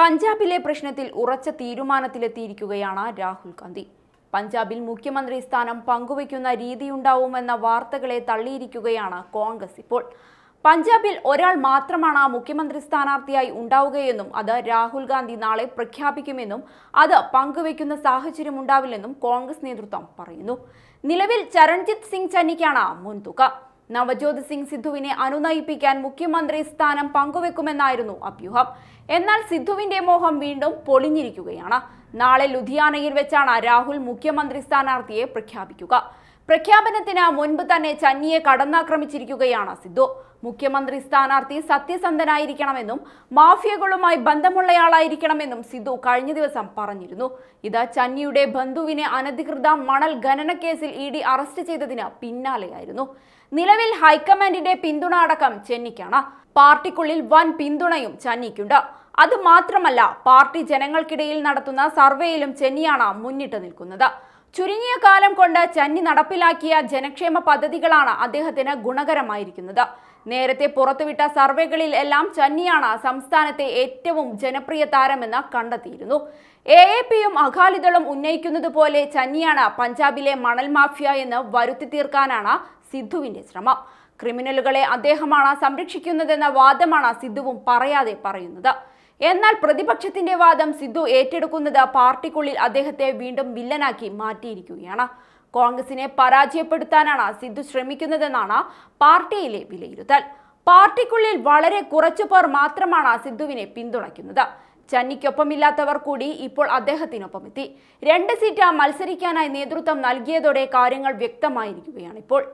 പഞ്ചാബിലെ പ്രശ്നത്തിൽ ഉറച്ച തീരുമാനത്തിലെത്തിയിരിക്കുകയാണ് രാഹുൽ ഗാന്ധി പഞ്ചാബിൽ മുഖ്യമന്ത്രി സ്ഥാനം പങ്കുവയ്ക്കുന്ന രീതിയുണ്ടാവുമെന്ന വാർത്തകളെ തള്ളിയിരിക്കുകയാണ് കോൺഗ്രസ് ഇപ്പോൾ പഞ്ചാബിൽ ഒരാൾ മാത്രമാണ് മുഖ്യമന്ത്രി സ്ഥാനാർത്ഥിയായി ഉണ്ടാവുകയെന്നും അത് രാഹുൽ ഗാന്ധി നാളെ പ്രഖ്യാപിക്കുമെന്നും അത് പങ്കുവയ്ക്കുന്ന സാഹചര്യം ഉണ്ടാവില്ലെന്നും കോൺഗ്രസ് നേതൃത്വം പറയുന്നു നിലവിൽ ചരൺജിത് സിംഗ് ചന്നിക്കാണ് മുൻതുക നവജ്യോത് സിംഗ് സിദ്ധുവിനെ അനുനയിപ്പിക്കാൻ മുഖ്യമന്ത്രി സ്ഥാനം പങ്കുവെക്കുമെന്നായിരുന്നു അഭ്യൂഹം എന്നാൽ സിദ്ധുവിന്റെ മോഹം വീണ്ടും പൊളിഞ്ഞിരിക്കുകയാണ് നാളെ ലുധിയാനയിൽ വെച്ചാണ് രാഹുൽ മുഖ്യമന്ത്രി സ്ഥാനാർത്ഥിയെ പ്രഖ്യാപിക്കുക പ്രഖ്യാപനത്തിന് മുൻപ് തന്നെ ചന്നിയെ കടന്നാക്രമിച്ചിരിക്കുകയാണ് സിദ്ധു മുഖ്യമന്ത്രി സ്ഥാനാർത്ഥി സത്യസന്ധനായിരിക്കണമെന്നും മാഫിയകളുമായി ബന്ധമുള്ളയാളായിരിക്കണമെന്നും സിദ്ധു കഴിഞ്ഞ ദിവസം പറഞ്ഞിരുന്നു ഇത് ചന്നിയുടെ ബന്ധുവിനെ അനധികൃത മണൽ ഖനന കേസിൽ ഇ ഡി അറസ്റ്റ് ചെയ്തതിന് പിന്നാലെയായിരുന്നു നിലവിൽ ഹൈക്കമാൻഡിന്റെ പിന്തുണ അടക്കം ചെന്നിക്കാണ് പാർട്ടിക്കുള്ളിൽ വൻ പിന്തുണയും ചന്നിക്കുണ്ട് അത് മാത്രമല്ല പാർട്ടി ജനങ്ങൾക്കിടയിൽ നടത്തുന്ന സർവേയിലും ചെന്നിയാണ് മുന്നിട്ട് നിൽക്കുന്നത് ചുരുങ്ങിയ കാലം കൊണ്ട് ചന്നി നടപ്പിലാക്കിയ ജനക്ഷേമ പദ്ധതികളാണ് അദ്ദേഹത്തിന് ഗുണകരമായിരിക്കുന്നത് നേരത്തെ പുറത്തുവിട്ട സർവേകളിൽ എല്ലാം ചന്നിയാണ് സംസ്ഥാനത്തെ ഏറ്റവും ജനപ്രിയ താരമെന്ന് കണ്ടെത്തിയിരുന്നു എ എ പിയും അകാലിദളും ഉന്നയിക്കുന്നത് പോലെ ചന്നിയാണ് പഞ്ചാബിലെ മണൽ മാഫിയ എന്ന് വരുത്തി തീർക്കാനാണ് സിദ്ധുവിന്റെ ശ്രമം ക്രിമിനലുകളെ അദ്ദേഹമാണ് സംരക്ഷിക്കുന്നതെന്ന വാദമാണ് സിദ്ധുവും പറയാതെ പറയുന്നത് എന്നാൽ പ്രതിപക്ഷത്തിന്റെ വാദം സിദ്ധു ഏറ്റെടുക്കുന്നത് പാർട്ടിക്കുള്ളിൽ അദ്ദേഹത്തെ വീണ്ടും വില്ലനാക്കി മാറ്റിയിരിക്കുകയാണ് കോൺഗ്രസിനെ പരാജയപ്പെടുത്താനാണ് സിദ്ധു ശ്രമിക്കുന്നതെന്നാണ് പാർട്ടിയിലെ വിലയിരുത്തൽ പാർട്ടിക്കുള്ളിൽ വളരെ കുറച്ചു പേർ മാത്രമാണ് സിദ്ധുവിനെ പിന്തുണയ്ക്കുന്നത് ചന്നിക്കൊപ്പമില്ലാത്തവർ കൂടി ഇപ്പോൾ അദ്ദേഹത്തിനൊപ്പം എത്തി രണ്ട് സീറ്റ് മത്സരിക്കാനായി നേതൃത്വം നൽകിയതോടെ കാര്യങ്ങൾ വ്യക്തമായിരിക്കുകയാണ് ഇപ്പോൾ